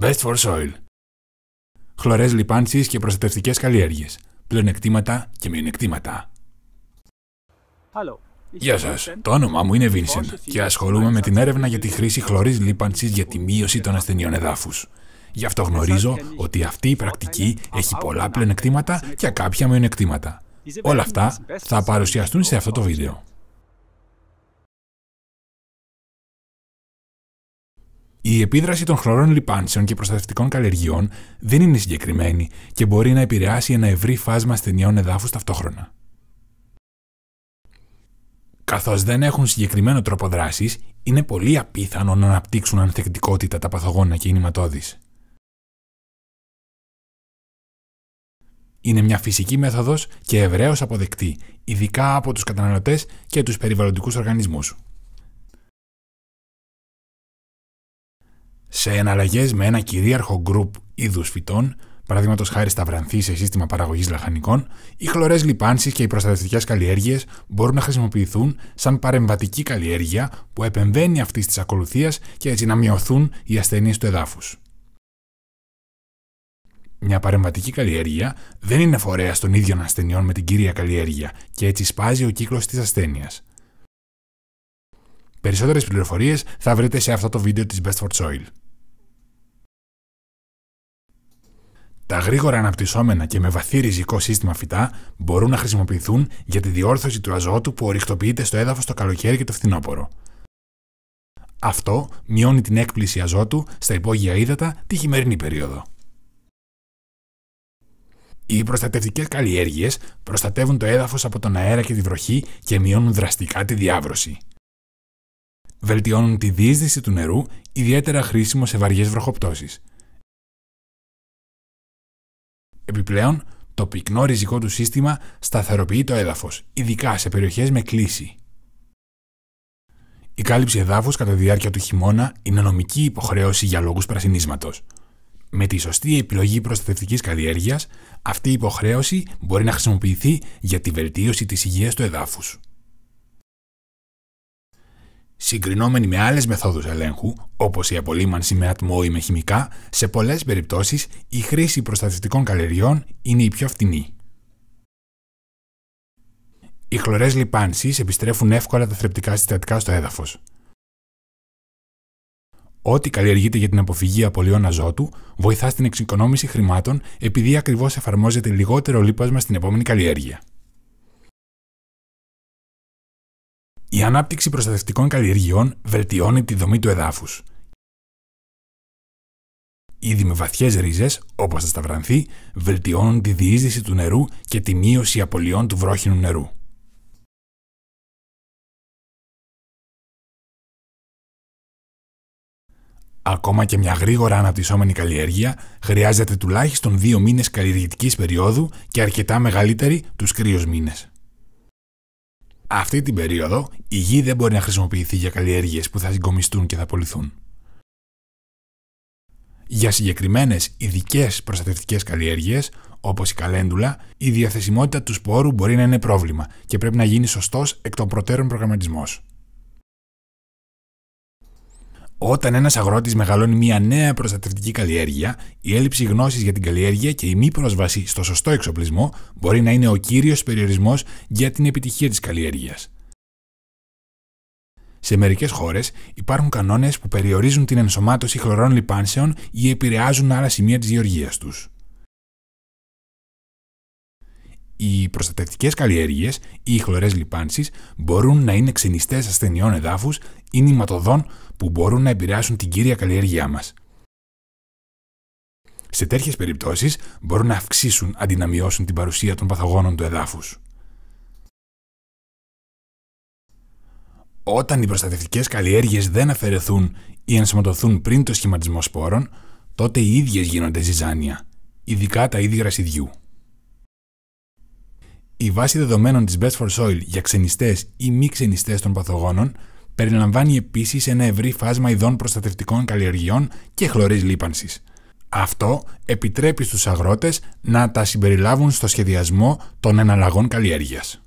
Best for soil. Χλωρέ λιπάνσει και προστατευτικές καλλιέργειες. Πλεονεκτήματα και μειονεκτήματα. Γεια σας. Το όνομά μου είναι Vincent και ασχολούμαι με την έρευνα για τη χρήση χλωρής λίπανση για τη μείωση των ασθενειών εδάφους. Γι' αυτό γνωρίζω ότι αυτή η πρακτική έχει πολλά πλεονεκτήματα και κάποια μειονεκτήματα. Όλα αυτά θα παρουσιαστούν σε αυτό το βίντεο. Η επίδραση των χλωρών λιπάνσεων και προστατευτικών καλλιεργειών δεν είναι συγκεκριμένη και μπορεί να επηρεάσει ένα ευρύ φάσμα στενιών εδάφους ταυτόχρονα. Καθώς δεν έχουν συγκεκριμένο τρόπο δράσης, είναι πολύ απίθανο να αναπτύξουν ανθεκτικότητα τα παθογόνα κινηματόδη. Είναι μια φυσική μέθοδος και ευρέως αποδεκτή, ειδικά από τους καταναλωτές και τους περιβαλλοντικούς οργανισμούς. σε εναλλαγές με ένα κυρίαρχο γκρουπ είδους φυτών, παραδείγματος χάρη στα βρανθή σε σύστημα παραγωγής λαχανικών, οι χλωρές λιπάνσει και οι προστατευτικές καλλιέργειες μπορούν να χρησιμοποιηθούν σαν παρεμβατική καλλιέργεια που επεμβαίνει αυτής της ακολουθίας και έτσι να μειωθούν οι ασθενείς του εδάφους. Μια παρεμβατική καλλιέργεια δεν είναι φορέα των ίδιων ασθενειών με την κύρια καλλιέργεια και έτσι σπάζει ο κύκλος της ασθένειας. Περισσότερες πληροφορίες θα βρείτε σε αυτό το βίντεο της Best for Soil. Τα γρήγορα αναπτυσσόμενα και με βαθύ ριζικό σύστημα φυτά μπορούν να χρησιμοποιηθούν για τη διόρθωση του αζότου που ορυκτοποιείται στο έδαφος το καλοκαίρι και το φθινόπωρο. Αυτό μειώνει την έκπληση αζότου στα υπόγεια ύδατα τη χειμερινή περίοδο. Οι προστατευτικές καλλιέργειες προστατεύουν το έδαφος από τον αέρα και τη βροχή και μειώνουν δραστικά τη διάβρωση. Βελτιώνουν τη διείσδυση του νερού, ιδιαίτερα χρήσιμο σε βαριές βροχοπτώσεις. Επιπλέον, το πυκνό ριζικό του σύστημα σταθεροποιεί το έδαφος, ειδικά σε περιοχές με κλίση. Η κάλυψη εδάφους κατά τη διάρκεια του χειμώνα είναι νομική υποχρέωση για λόγους πρασινίσματος. Με τη σωστή επιλογή προστατευτικής καλλιέργειας, αυτή η υποχρέωση μπορεί να χρησιμοποιηθεί για τη βελτίωση της υγείας του εδάφους. Συγκρινόμενοι με άλλες μεθόδους ελέγχου, όπως η απολύμανση με ατμό ή με χημικά, σε πολλές περιπτώσεις η χρήση προστατευτικών καλλιεργιών είναι η πιο φτηνή. Οι χλωρές λιπάνσει επιστρέφουν εύκολα τα θρεπτικά συστατικά στο έδαφος. Ό,τι καλλιεργείται για την αποφυγή απολύων αζότου βοηθά στην εξοικονόμηση χρημάτων επειδή ακριβώς εφαρμόζεται λιγότερο λίπασμα στην επόμενη καλλιέργεια. Η ανάπτυξη προστατευτικών καλλιεργειών βελτιώνει τη δομή του εδάφους. Ήδη με βαθιές ρίζες, όπως τα σταυρανθή, βελτιώνουν τη διείσδυση του νερού και τη μείωση απολειών του βρόχινου νερού. Ακόμα και μια γρήγορα αναπτυσσόμενη καλλιέργεια χρειάζεται τουλάχιστον δύο μήνες καλλιεργητικής περίοδου και αρκετά μεγαλύτερη τους κρύους μήνες. Αυτή την περίοδο η γη δεν μπορεί να χρησιμοποιηθεί για καλλιέργειες που θα συγκομιστούν και θα απολυθούν. Για συγκεκριμένες ειδικές προστατευτικές καλλιέργειες, όπως η καλέντουλα, η διαθεσιμότητα του σπόρου μπορεί να είναι πρόβλημα και πρέπει να γίνει σωστός εκ των προτέρων προγραμματισμός. Όταν ένας αγρότης μεγαλώνει μια νέα προστατευτική καλλιέργεια, η έλλειψη γνώσης για την καλλιέργεια και η μη πρόσβαση στο σωστό εξοπλισμό μπορεί να είναι ο κύριος περιορισμός για την επιτυχία της καλλιέργειας. Σε μερικές χώρες υπάρχουν κανόνες που περιορίζουν την ενσωμάτωση χλωρών λιπάνσεων ή επηρεάζουν άλλα σημεία της γεωργίας τους. Οι προστατευτικές καλλιέργειες ή οι χλωρές λιπάνσει μπορούν να είναι ξενιστές ασθενειών εδάφους ή νηματοδών που μπορούν να επηρεάσουν την κύρια καλλιέργειά μας. Σε τέτοιες περιπτώσεις μπορούν να αυξήσουν αντί να μειώσουν την παρουσία των παθογόνων του εδάφους. Όταν οι προστατευτικές καλλιέργειες δεν αφαιρεθούν ή ενσωματωθούν πριν το σχηματισμό σπόρων, τότε οι ίδιες γίνονται ζυζάνια, ειδικά τα είδη γρασιδιού. Η βάση δεδομένων της Best for Soil για ξενιστές ή μη ξενιστές των παθογόνων περιλαμβάνει επίσης ένα ευρύ φάσμα ειδών προστατευτικών καλλιεργειών και χλωρή λίπανσης. Αυτό επιτρέπει στους αγρότες να τα συμπεριλάβουν στο σχεδιασμό των εναλλαγών καλλιέργειας.